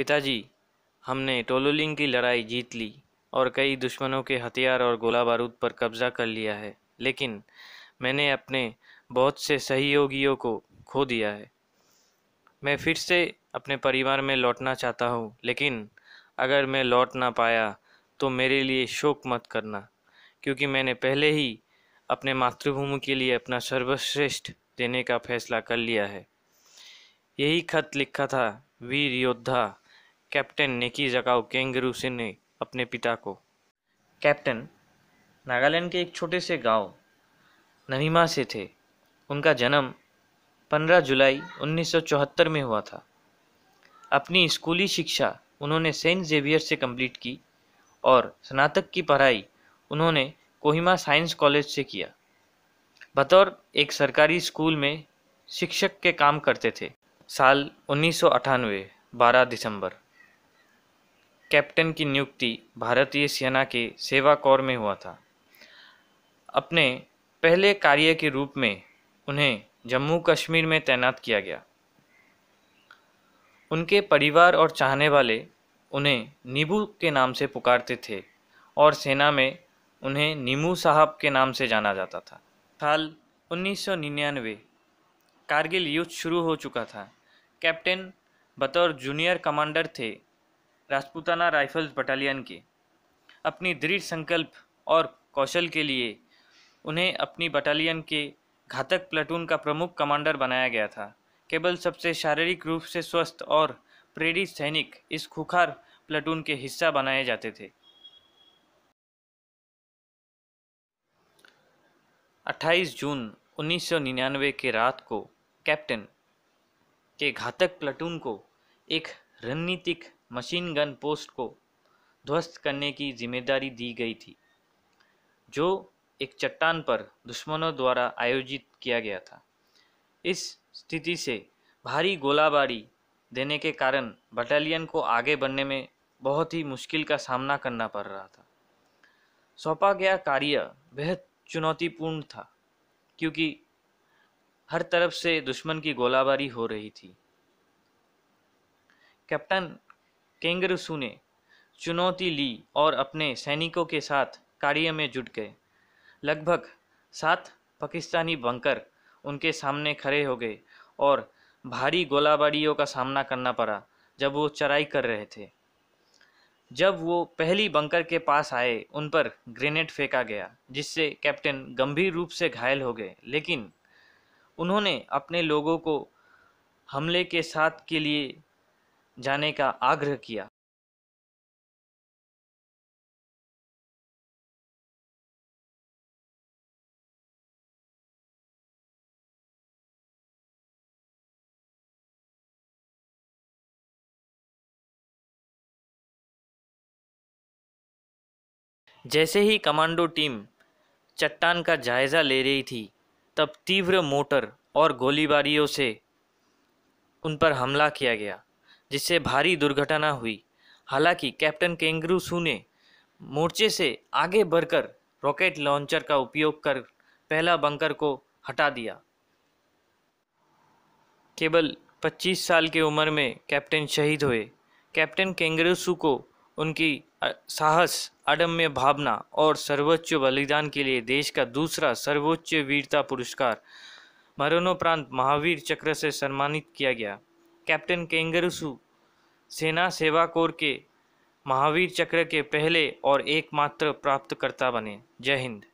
पिताजी हमने टोलोलिंग की लड़ाई जीत ली और कई दुश्मनों के हथियार और गोला बारूद पर कब्जा कर लिया है लेकिन मैंने अपने बहुत से सहयोगियों को खो दिया है मैं फिर से अपने परिवार में लौटना चाहता हूँ लेकिन अगर मैं लौट ना पाया तो मेरे लिए शोक मत करना क्योंकि मैंने पहले ही अपने मातृभूमि के लिए अपना सर्वश्रेष्ठ देने का फैसला कर लिया है यही खत लिखा था वीर योद्धा कैप्टन नेकी जकाओ कैंगरू सिंह ने अपने पिता को कैप्टन नागालैंड के एक छोटे से गांव ननीमा से थे उनका जन्म 15 जुलाई 1974 में हुआ था अपनी स्कूली शिक्षा उन्होंने सेंट जेवियर से कंप्लीट की और स्नातक की पढ़ाई उन्होंने कोहिमा साइंस कॉलेज से किया बतौर एक सरकारी स्कूल में शिक्षक के काम करते थे साल उन्नीस बारह दिसंबर कैप्टन की नियुक्ति भारतीय सेना के सेवा कौर में हुआ था अपने पहले कार्य के रूप में उन्हें जम्मू कश्मीर में तैनात किया गया उनके परिवार और चाहने वाले उन्हें नीबू के नाम से पुकारते थे और सेना में उन्हें नीमू साहब के नाम से जाना जाता था साल 1999 कारगिल युद्ध शुरू हो चुका था कैप्टन बतौर जूनियर कमांडर थे राजपूताना राइफल्स बटालियन के अपनी दृढ़ संकल्प और कौशल के लिए उन्हें अपनी बटालियन के घातक प्लाटून का प्रमुख कमांडर बनाया गया था केवल सबसे शारीरिक रूप से स्वस्थ और प्रेरित सैनिक इस खुखार प्लाटून के हिस्सा बनाए जाते थे 28 जून 1999 के रात को कैप्टन के घातक प्लाटून को एक रणनीतिक मशीन गन पोस्ट को ध्वस्त करने की जिम्मेदारी दी गई थी जो एक चट्टान पर दुश्मनों द्वारा आयोजित किया गया था इस स्थिति से भारी गोलाबारी देने के कारण बटालियन को आगे बढ़ने में बहुत ही मुश्किल का सामना करना पड़ रहा था सौंपा गया कार्य बेहद चुनौतीपूर्ण था क्योंकि हर तरफ से दुश्मन की गोलाबारी हो रही थी कैप्टन केंगरसू ने चुनौती ली और अपने सैनिकों के साथ कार्य में जुट गए लगभग सात पाकिस्तानी बंकर उनके सामने खड़े हो गए और भारी गोलाबारियों का सामना करना पड़ा जब वो चराई कर रहे थे जब वो पहली बंकर के पास आए उन पर ग्रेनेड फेंका गया जिससे कैप्टन गंभीर रूप से घायल हो गए लेकिन उन्होंने अपने लोगों को हमले के साथ के लिए जाने का आग्रह किया जैसे ही कमांडो टीम चट्टान का जायजा ले रही थी तब तीव्र मोटर और गोलीबारियों से उन पर हमला किया गया जिससे भारी दुर्घटना हुई हालांकि कैप्टन केंगरू सू ने मोर्चे से आगे बढ़कर रॉकेट लॉन्चर का उपयोग कर पहला बंकर को हटा दिया केवल 25 साल की उम्र में कैप्टन शहीद हुए कैप्टन केंगरूसू को उनकी साहस अडम्य भावना और सर्वोच्च बलिदान के लिए देश का दूसरा सर्वोच्च वीरता पुरस्कार मरणोपरांत महावीर चक्र से सम्मानित किया गया कैप्टन केंगरुसु सेना सेवा कोर के महावीर चक्र के पहले और एकमात्र प्राप्तकर्ता बने जय हिंद